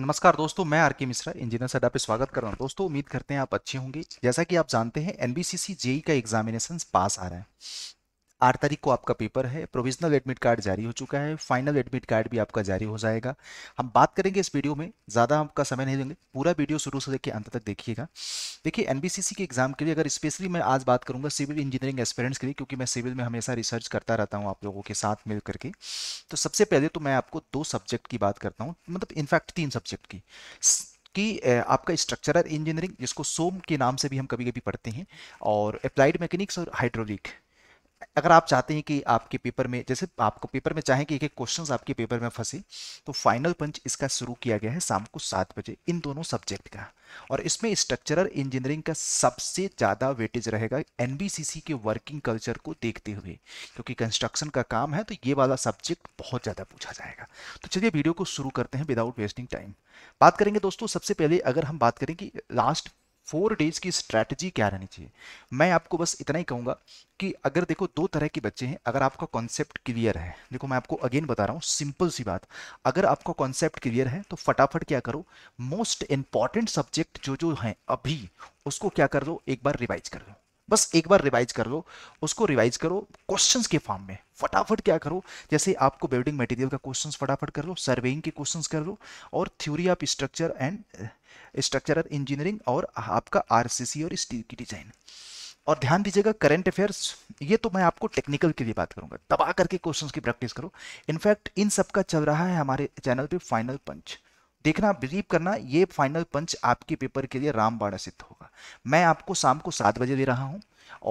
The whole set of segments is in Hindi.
नमस्कार दोस्तों मैं आर के मिश्रा इंजीनियर सर पे स्वागत कर रहा हूँ दोस्तों उम्मीद करते हैं आप अच्छे होंगे जैसा कि आप जानते हैं एनबीसीसी जेई e का एग्जामिनेशन पास आ रहा है आठ तारीख को आपका पेपर है प्रोविजनल एडमिट कार्ड जारी हो चुका है फाइनल एडमिट कार्ड भी आपका जारी हो जाएगा हम बात करेंगे इस वीडियो में ज़्यादा आपका समय नहीं देंगे पूरा वीडियो शुरू से लेकर अंत तक देखिएगा देखिए एन के एग्जाम के लिए अगर स्पेशली मैं आज बात करूँगा सिविल इंजीनियरिंग एक्सपेरेंट्स के लिए क्योंकि मैं सिविल में हमेशा रिसर्च करता रहता हूँ आप लोगों के साथ मिल करके तो सबसे पहले तो मैं आपको दो सब्जेक्ट की बात करता हूँ मतलब इनफैक्ट तीन सब्जेक्ट की कि आपका स्ट्रक्चरल इंजीनियरिंग जिसको सोम के नाम से भी हम कभी कभी पढ़ते हैं और अप्लाइड मैकेनिक्स और हाइड्रोलिक अगर आप चाहते हैं कि आपके पेपर में जैसे आपको पेपर में चाहें कि एक एक क्वेश्चन आपके पेपर में फंसे तो फाइनल पंच इसका शुरू किया गया है शाम को सात बजे इन दोनों सब्जेक्ट का और इसमें स्ट्रक्चरल इंजीनियरिंग का सबसे ज़्यादा वेटेज रहेगा एन के वर्किंग कल्चर को देखते हुए क्योंकि कंस्ट्रक्शन का काम है तो ये वाला सब्जेक्ट बहुत ज़्यादा पूछा जाएगा तो चलिए वीडियो को शुरू करते हैं विदाउट वेस्टिंग टाइम बात करेंगे दोस्तों सबसे पहले अगर हम बात करें कि लास्ट फोर डेज की स्ट्रैटेजी क्या रहनी चाहिए मैं आपको बस इतना ही कहूँगा कि अगर देखो दो तरह के बच्चे हैं अगर आपका कॉन्सेप्ट क्लियर है देखो मैं आपको अगेन बता रहा हूँ सिंपल सी बात अगर आपका कॉन्सेप्ट क्लियर है तो फटाफट क्या करो मोस्ट इंपॉर्टेंट सब्जेक्ट जो जो हैं अभी उसको क्या कर लो एक बार रिवाइज कर लो बस एक बार रिवाइज कर लो उसको रिवाइज करो क्वेश्चंस के फॉर्म में फटाफट क्या करो जैसे आपको बिल्डिंग मटेरियल का क्वेश्चंस फटाफट कर लो सर्वेइंग के क्वेश्चंस कर लो और theory of structure and structure engineering और आपका आरसीसी और स्टील की डिजाइन और ध्यान दीजिएगा करंट अफेयर्स ये तो मैं आपको टेक्निकल के लिए बात करूंगा दबा करके क्वेश्चंस की प्रैक्टिस करो इनफैक्ट इन सब का चल रहा है हमारे चैनल पे फाइनल पंच देखना बिलीव करना ये फाइनल पंच आपके पेपर के लिए रामबाड़ा सिद्ध होगा मैं आपको शाम को सात बजे दे रहा हूँ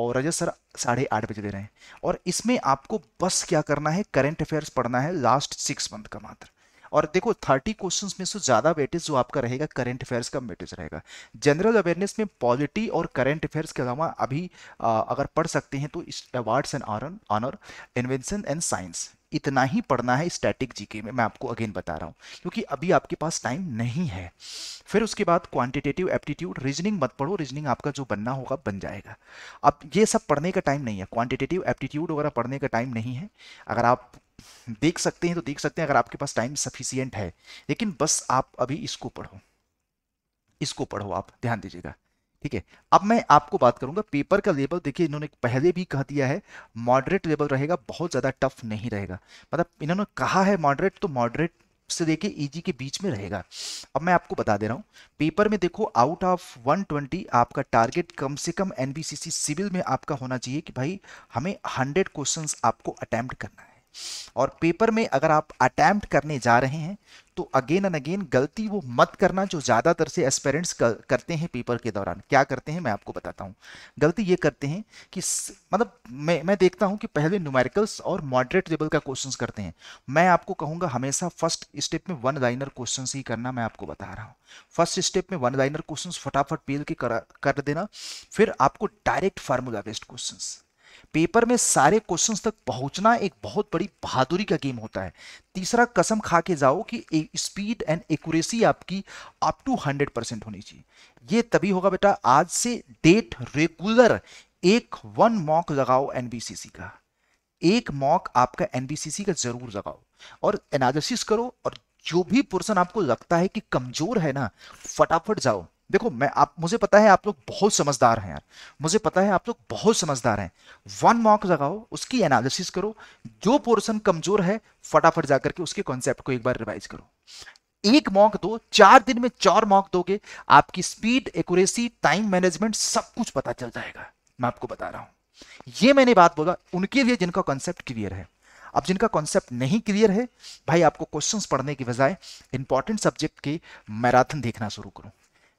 और रजत सर साढ़े आठ बजे दे रहे हैं और इसमें आपको बस क्या करना है करंट अफेयर्स पढ़ना है लास्ट सिक्स मंथ का मात्र और देखो थर्टी क्वेश्चंस में से ज़्यादा वेटेज जो आपका रहेगा करंट अफेयर्स का वेटेज रहेगा जनरल अवेयरनेस में पॉलिटी और करंट अफेयर्स के अलावा अभी आ, अगर पढ़ सकते हैं तो awards and honour invention and science इतना ही पढ़ना है स्टैटिक जीके में मैं आपको अगेन बता रहा हूँ क्योंकि अभी आपके पास टाइम नहीं है फिर उसके बाद क्वांटिटेटिव एप्टीट्यूड रीजनिंग मत पढ़ो रीजनिंग आपका जो बनना होगा बन जाएगा अब ये सब पढ़ने का टाइम नहीं है क्वांटिटेटिव एप्टीट्यूड वगैरह पढ़ने का टाइम नहीं है अगर आप देख सकते हैं तो देख सकते हैं अगर आपके पास टाइम सफिशियंट है लेकिन बस आप अभी इसको पढ़ो इसको पढ़ो आप ध्यान दीजिएगा ठीक है अब मैं आपको बात करूंगा पेपर का लेवल देखिए इन्होंने पहले भी कह दिया है मॉडरेट लेवल रहेगा बहुत ज़्यादा टफ नहीं रहेगा मतलब इन्होंने कहा है मॉडरेट तो मॉडरेट से देखिए ईजी e के बीच में रहेगा अब मैं आपको बता दे रहा हूँ पेपर में देखो आउट ऑफ 120 आपका टारगेट कम से कम एनबीसीसी सिविल में आपका होना चाहिए कि भाई हमें 100 क्वेश्चंस आपको अटैम्प्ट करना है और पेपर में अगर आप अटैम्प्ट करने जा रहे हैं तो अगेन एंड अगेन गलती वो मत करना जो ज़्यादातर से एस्पेरेंट्स करते हैं पेपर के दौरान क्या करते हैं मैं आपको बताता हूँ गलती ये करते हैं कि मतलब मैं मैं देखता हूँ कि पहले न्यूमेरिकल्स और मॉडरेट लेवल का क्वेश्चंस करते हैं मैं आपको कहूँगा हमेशा फर्स्ट स्टेप में वन लाइनर क्वेश्चन ही करना मैं आपको बता रहा हूँ फर्स्ट स्टेप में वन लाइनर क्वेश्चन फटाफट पेल के कर, कर देना फिर आपको direct formula based question paper में सारे क्वेश्चंस तक पहुंचना एक बहुत बड़ी बहादुरी का गेम होता है तीसरा कसम खा के जाओ कि स्पीड एंड एक्यूरेसी आपकी अप टू हंड्रेड परसेंट होनी चाहिए ये तभी होगा बेटा आज से डेट रेगुलर एक वन मॉक लगाओ एनबीसीसी का एक मॉक आपका एनबीसीसी का जरूर लगाओ और एनालिसिस करो और जो भी पोर्सन आपको लगता है कि कमजोर है ना फटाफट जाओ देखो मैं आप मुझे पता है आप लोग बहुत समझदार हैं यार मुझे पता है आप लोग बहुत समझदार हैं वन मॉक लगाओ उसकी एनालिसिस करो जो पोर्शन कमजोर है फटाफट जाकर के उसके कॉन्सेप्ट को एक बार रिवाइज करो एक मॉक दो चार दिन में चार मॉक दोगे आपकी स्पीड एक्यूरेसी टाइम मैनेजमेंट सब कुछ पता चल जाएगा मैं आपको बता रहा हूं ये मैंने बात बोला उनके लिए जिनका कॉन्सेप्ट क्लियर है अब जिनका कॉन्सेप्ट नहीं क्लियर है भाई आपको क्वेश्चंस पढ़ने की बजाय इंपॉर्टेंट सब्जेक्ट के मैराथन देखना शुरू करो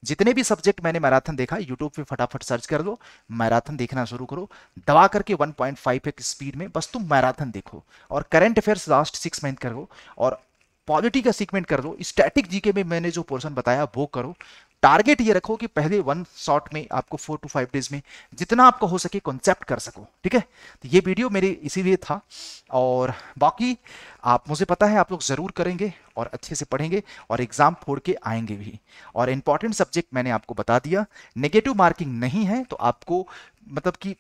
जितने भी सब्जेक्ट मैंने मैराथन देखा यूट्यूब पे फटाफट सर्च कर लो मैराथन देखना शुरू करो दबा करके 1.5 पॉइंट स्पीड में बस तुम मैराथन देखो और current affairs last six month करो और पॉलिटी का सीगमेंट कर लो स्टैटिक जीके में मैंने जो पोर्सन बताया वो करो टारगेट ये रखो कि पहले वन शॉट में आपको फोर टू फाइव डेज में जितना आपको हो सके कॉन्सेप्ट कर सको ठीक है तो ये वीडियो मेरे इसीलिए था और बाकी आप मुझे पता है आप लोग ज़रूर करेंगे और अच्छे से पढ़ेंगे और एग्ज़ाम फोड़ के आएंगे भी और इम्पॉर्टेंट सब्जेक्ट मैंने आपको बता दिया नेगेटिव मार्किंग नहीं है तो आपको मतलब कि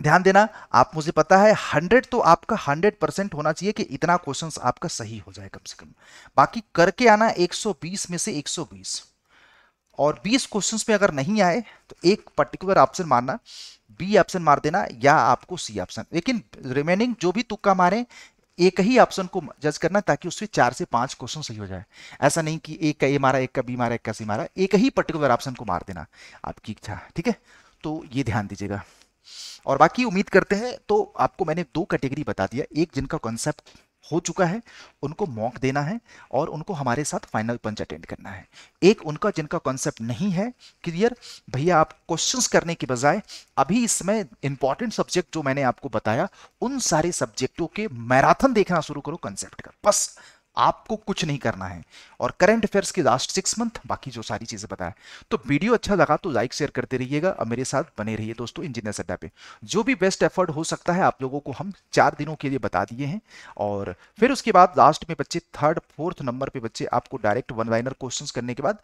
ध्यान देना आप मुझे पता है हंड्रेड तो आपका हंड्रेड परसेंट होना चाहिए कि इतना क्वेश्चंस आपका सही हो जाए कम से कम बाकी करके आना 120 में से 120 और 20 क्वेश्चंस में अगर नहीं आए तो एक पर्टिकुलर ऑप्शन मारना बी ऑप्शन मार देना या आपको सी ऑप्शन लेकिन रिमेनिंग जो भी तुक्का मारे एक ही ऑप्शन को जज करना ताकि उसमें चार से पांच क्वेश्चन सही हो जाए ऐसा नहीं कि एक का ए मारा एक का बी मारा एक का सी मारा एक ही पर्टिकुलर ऑप्शन को मार देना आपकी इच्छा ठीक है तो ये ध्यान दीजिएगा और बाकी उम्मीद करते हैं तो आपको मैंने दो कैटेगरी बता दिया एक जिनका कॉन्सेप्ट हो चुका है उनको मॉक देना है और उनको हमारे साथ फाइनल पंच अटेंड करना है एक उनका जिनका कॉन्सेप्ट नहीं है क्लियर भैया आप क्वेश्चंस करने के बजाय अभी इसमें इंपॉर्टेंट सब्जेक्ट जो मैंने आपको बताया उन सारे सब्जेक्टों के मैराथन देखना शुरू करो कॉन्सेप्ट का बस आपको कुछ नहीं करना है और करंट अफेयर्स की लास्ट सिक्स मंथ बाकी जो सारी चीज़ें बताया तो वीडियो अच्छा लगा तो लाइक शेयर करते रहिएगा और मेरे साथ बने रहिए दोस्तों इंजीनियर अड्डा पे जो भी बेस्ट एफर्ट हो सकता है आप लोगों को हम चार दिनों के लिए बता दिए हैं और फिर उसके बाद लास्ट में बच्चे थर्ड फोर्थ नंबर पर बच्चे आपको डायरेक्ट वन लाइनर क्वेश्चन करने के बाद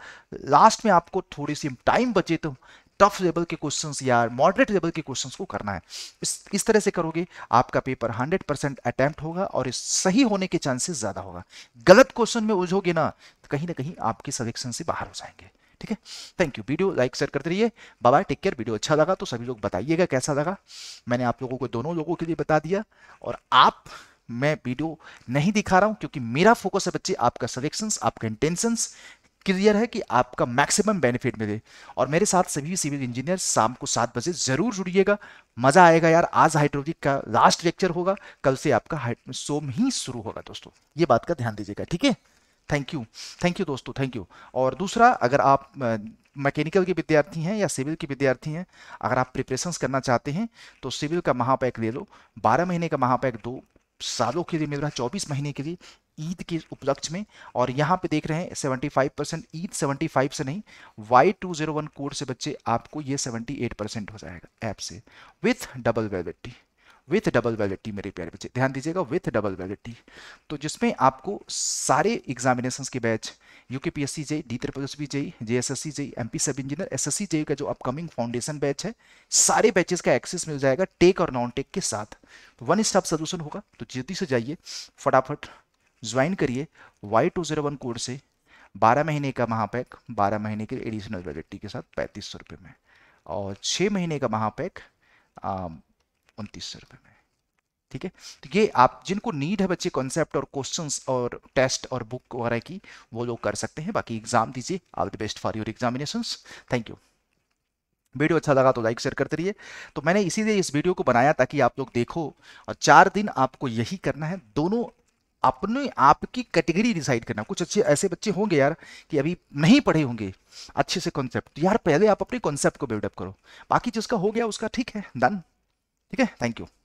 लास्ट में आपको थोड़ी सी टाइम बचे तो टफ लेवल के क्वेश्चन या मॉडरेट लेवल के क्वेश्चन को करना है इस इस तरह से करोगे आपका पेपर हंड्रेड परसेंट अटैम्प्ट होगा और सही होने के चांसेस ज़्यादा होगा गलत क्वेश्चन में उलझोगे ना तो कहीं ना कहीं आपके सलेक्शन से बाहर हो जाएंगे ठीक है thank you video like share करते रहिए बाय टेक केयर वीडियो अच्छा लगा तो सभी लोग बताइएगा कैसा लगा मैंने आप लोगों को दोनों लोगों के लिए बता दिया और आप मैं वीडियो नहीं दिखा रहा हूँ क्योंकि मेरा फोकस है बच्चे आपका सलेक्शंस आपका इंटेंशंस क्लियर है कि आपका मैक्सिमम बेनिफिट मिले और मेरे साथ सभी सिविल इंजीनियर शाम को सात बजे जरूर जुड़िएगा मजा आएगा यार आज हाइड्रोलिक का लास्ट लेक्चर होगा कल से आपका सोम ही शुरू होगा दोस्तों ये बात का ध्यान दीजिएगा ठीक है थैंक यू थैंक यू दोस्तों थैंक यू और दूसरा अगर आप मैकेनिकल के विद्यार्थी हैं या सिविल के विद्यार्थी हैं अगर आप प्रिपरेशन करना चाहते हैं तो सिविल का महापैक ले लो बारह महीने का महापैक दो सालों के लिए मिल रहा है चौबीस महीने के लिए ईद के उपलक्ष्य में और यहाँ पे देख रहे हैं 75 परसेंट ईद 75 से नहीं Y two zero one code से बच्चे आपको ये 78 परसेंट हो जाएगा ऐप से with double validity with double validity मेरे प्यारे बच्चे ध्यान दीजिएगा विथ डबल वैलिडिटी तो जिसमें आपको सारे एग्जामिनेशन के batch U K P S C JE D triple S B JE J S S C JE M P sub engineer S S C JE का जो अपकमिंग फाउंडेशन बैच है सारे बैचेस का एक्सेस मिल जाएगा टेक और नॉन टेक के साथ वन स्टॉप सोल्यूशन होगा तो जल्दी से जाइए फटाफट ज्वाइन करिए Y two zero one code से बारह महीने का महापैक बारह महीने के एडिशनल वैलिडिटी के साथ पैंतीस सौ रुपये में और छः महीने का महापैक उनतीस सौ रुपये में ठीक है तो ये आप जिनको नीड है बच्चे कॉन्सेप्ट और क्वेश्चंस और टेस्ट और बुक वगैरह की वो लोग कर सकते हैं बाकी एग्जाम दीजिए all the best for your examination thank you video अच्छा लगा तो लाइक शेयर करते रहिए तो मैंने इसीलिए इस वीडियो को बनाया ताकि आप लोग देखो और चार दिन आपको यही करना है दोनों अपने आपकी कैटेगरी डिसाइड करना कुछ अच्छे ऐसे बच्चे होंगे यार कि अभी नहीं पढ़े होंगे अच्छे से कॉन्सेप्ट तो यार पहले आप अपने कॉन्सेप्ट को बिल्डअप करो बाकी जिसका हो गया उसका ठीक है डन ठीक है थैंक यू